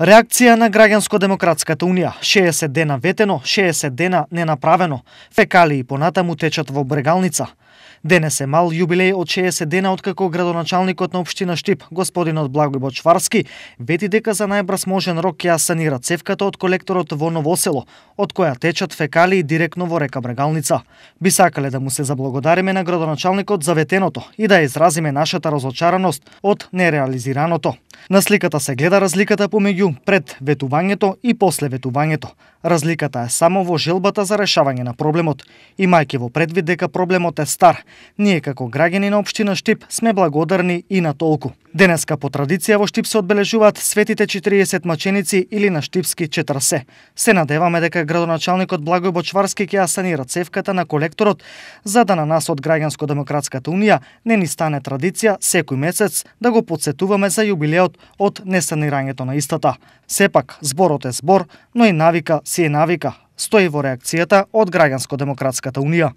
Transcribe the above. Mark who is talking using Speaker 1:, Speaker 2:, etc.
Speaker 1: Реакција на Граѓанско-демократската унија. 60 дена ветено, 60 дена ненаправено. Фекалии понатаму течат во брегалница. Денес е мал јубилеј од 60 дена откако градоначалникот на општина Штип, господинот Благој Бочварски, вети дека за најбрз можен рок ќе санира цевката од колекторот во Новосело, од која течат фекалии директно во река Брегалница. Би сакале да му се заблагодариме на градоначалникот за ветеното и да изразиме нашата разочараност од нереализираното. На сликата се гледа разликата помеѓу пред ветувањето и после ветувањето. Разликата е само во желбата за решавање на проблемот. Имајќи во предвид дека проблемот е стар, ние како граѓани на општина Штип сме благодарни и на толку. Денеска по традиција во Штип се одбележуваат светите 40 маченици или на штипски 40. Се надеваме дека градоначалникот Благој Бочварски ќе ја санира цевката на колекторот, за да на нас од Граѓанско-демократската унија не ни стане традиција секој месец да го подсетуваме за јубилеот од несанирањето на истата. Сепак, зборот е збор, но и навика си е навика, стои во реакцијата од Граѓанско-демократската унија.